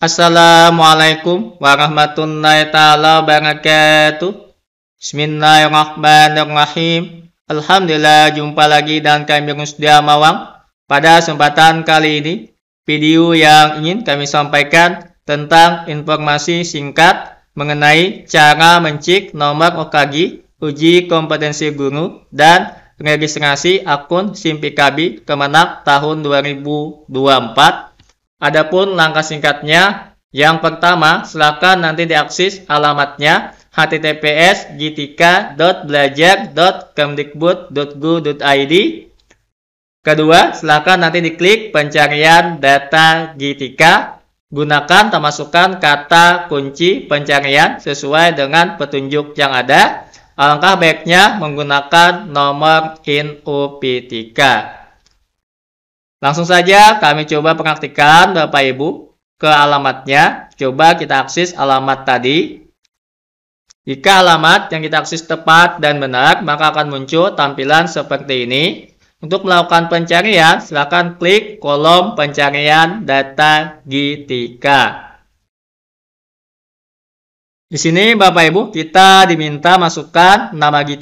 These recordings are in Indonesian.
Assalamualaikum warahmatullahi taala wabarakatuh. Bismillahirrahmanirrahim. Alhamdulillah jumpa lagi dan kami Rusdia Mawang. Pada kesempatan kali ini, video yang ingin kami sampaikan tentang informasi singkat mengenai cara mencik nomor OKG, uji kompetensi guru, dan registrasi akun simpkb Kemenak tahun 2024 Adapun langkah singkatnya, yang pertama silakan nanti diakses alamatnya https gitika.belajar.kemdikbud.go.id Kedua, silakan nanti diklik pencarian data GTK. Gunakan termasukkan kata kunci pencarian sesuai dengan petunjuk yang ada. Alangkah baiknya menggunakan nomor INUPTK. Langsung saja kami coba praktikan Bapak Ibu ke alamatnya. Coba kita akses alamat tadi. Jika alamat yang kita akses tepat dan benar, maka akan muncul tampilan seperti ini. Untuk melakukan pencarian, silakan klik kolom pencarian data g Di sini Bapak Ibu kita diminta masukkan nama g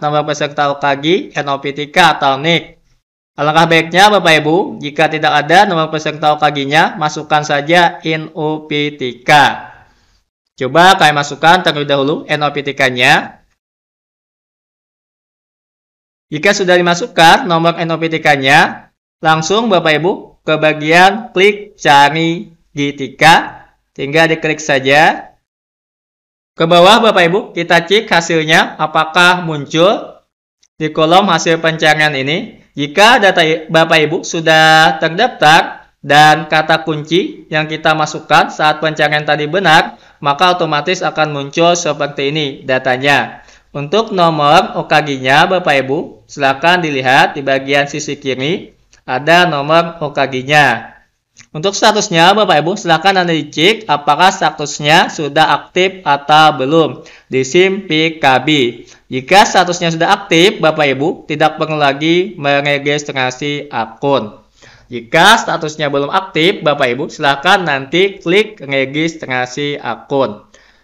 nama peserta OKG, nop atau NIK. E Alangkah baiknya Bapak Ibu, jika tidak ada nomor peserta OKG-nya, masukkan saja NOPTK. Coba kami masukkan terlebih dahulu NOPTK-nya. Jika sudah dimasukkan nomor NOPTK-nya, langsung Bapak Ibu ke bagian klik cari di TK, tinggal diklik saja. Ke bawah Bapak Ibu, kita cek hasilnya apakah muncul di kolom hasil pencarian ini. Jika data Bapak Ibu sudah terdaftar dan kata kunci yang kita masukkan saat pencarian tadi benar, maka otomatis akan muncul seperti ini datanya. Untuk nomor OKG-nya Bapak Ibu, silakan dilihat di bagian sisi kiri ada nomor OKG-nya. Untuk statusnya, Bapak Ibu, silakan Anda dicek apakah statusnya sudah aktif atau belum di SIM PKB. Jika statusnya sudah aktif, Bapak Ibu tidak perlu lagi meregistrasi akun. Jika statusnya belum aktif, Bapak Ibu silakan nanti klik registrasi akun.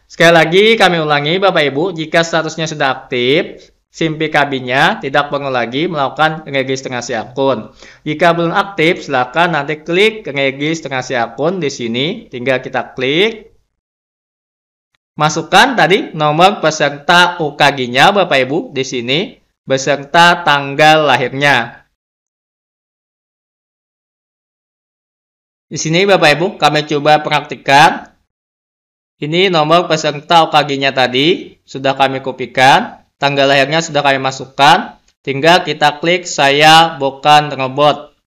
Sekali lagi kami ulangi Bapak Ibu, jika statusnya sudah aktif, SIM PKB-nya tidak perlu lagi melakukan registrasi akun. Jika belum aktif, silakan nanti klik registrasi akun di sini. Tinggal kita klik. Masukkan tadi nomor peserta UKG-nya Bapak Ibu di sini beserta tanggal lahirnya. Di sini Bapak Ibu kami coba praktikkan. Ini nomor peserta UKG-nya tadi sudah kami kopikan tanggal lahirnya sudah kami masukkan. Tinggal kita klik saya bukan robot.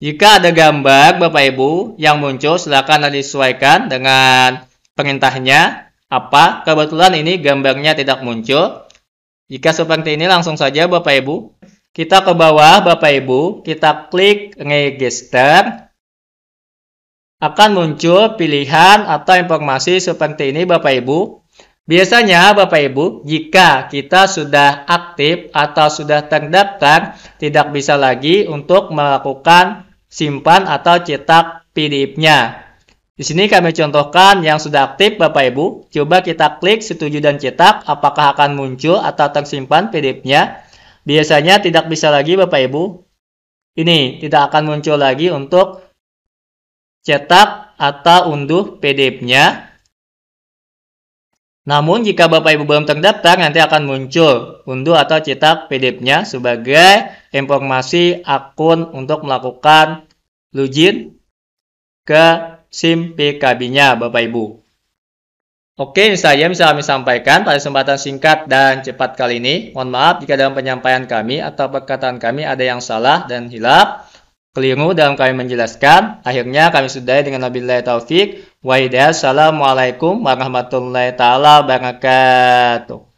Jika ada gambar Bapak Ibu yang muncul, silakan disesuaikan dengan perintahnya. Apa? Kebetulan ini gambarnya tidak muncul. Jika seperti ini langsung saja Bapak Ibu. Kita ke bawah Bapak Ibu, kita klik register. Akan muncul pilihan atau informasi seperti ini Bapak Ibu. Biasanya Bapak Ibu, jika kita sudah aktif atau sudah terdaftar, tidak bisa lagi untuk melakukan simpan atau cetak PDF-nya. Di sini kami contohkan yang sudah aktif Bapak Ibu. Coba kita klik setuju dan cetak, apakah akan muncul atau tersimpan PDF-nya. Biasanya tidak bisa lagi Bapak Ibu. Ini tidak akan muncul lagi untuk cetak atau unduh PDF-nya. Namun jika Bapak Ibu belum terdaftar, nanti akan muncul unduh atau cetak PDF-nya sebagai informasi akun untuk melakukan login ke SIM PKB-nya Bapak Ibu. Oke, ini saja bisa kami sampaikan pada kesempatan singkat dan cepat kali ini. Mohon maaf jika dalam penyampaian kami atau perkataan kami ada yang salah dan hilap keliru dalam kami menjelaskan. Akhirnya kami sudahi dengan wabillahi taufik. Wa Assalamualaikum warahmatullahi wabarakatuh.